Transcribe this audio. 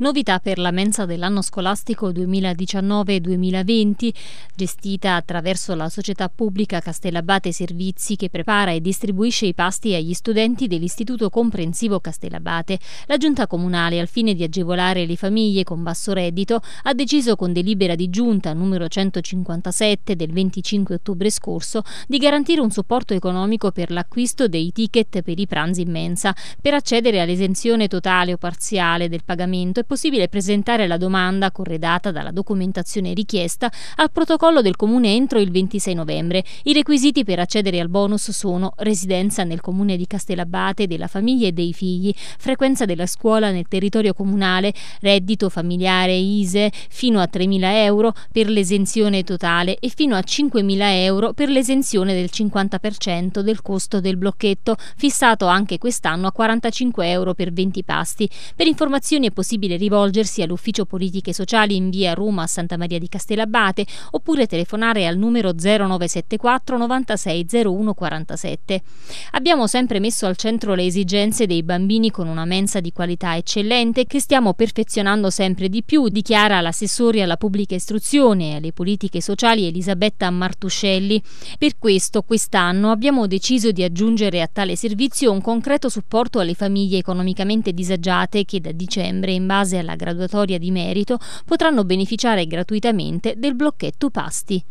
Novità per la mensa dell'anno scolastico 2019-2020, gestita attraverso la società pubblica Castellabate Servizi che prepara e distribuisce i pasti agli studenti dell'Istituto Comprensivo Castellabate. La Giunta Comunale, al fine di agevolare le famiglie con basso reddito, ha deciso con delibera di Giunta numero 157 del 25 ottobre scorso di garantire un supporto economico per l'acquisto dei ticket per i pranzi in mensa, per accedere all'esenzione totale o parziale del pagamento possibile presentare la domanda corredata dalla documentazione richiesta al protocollo del comune entro il 26 novembre. I requisiti per accedere al bonus sono residenza nel comune di Castellabate della famiglia e dei figli, frequenza della scuola nel territorio comunale, reddito familiare ISE fino a 3.000 euro per l'esenzione totale e fino a 5.000 euro per l'esenzione del 50% del costo del blocchetto, fissato anche quest'anno a 45 euro per 20 pasti. Per informazioni è possibile rivolgersi all'ufficio politiche sociali in via Roma a Santa Maria di Castellabate oppure telefonare al numero 0974 960147. Abbiamo sempre messo al centro le esigenze dei bambini con una mensa di qualità eccellente che stiamo perfezionando sempre di più, dichiara l'assessore alla pubblica istruzione e alle politiche sociali Elisabetta Martuscelli. Per questo quest'anno abbiamo deciso di aggiungere a tale servizio un concreto supporto alle famiglie economicamente disagiate che da dicembre in base base alla graduatoria di merito, potranno beneficiare gratuitamente del blocchetto pasti.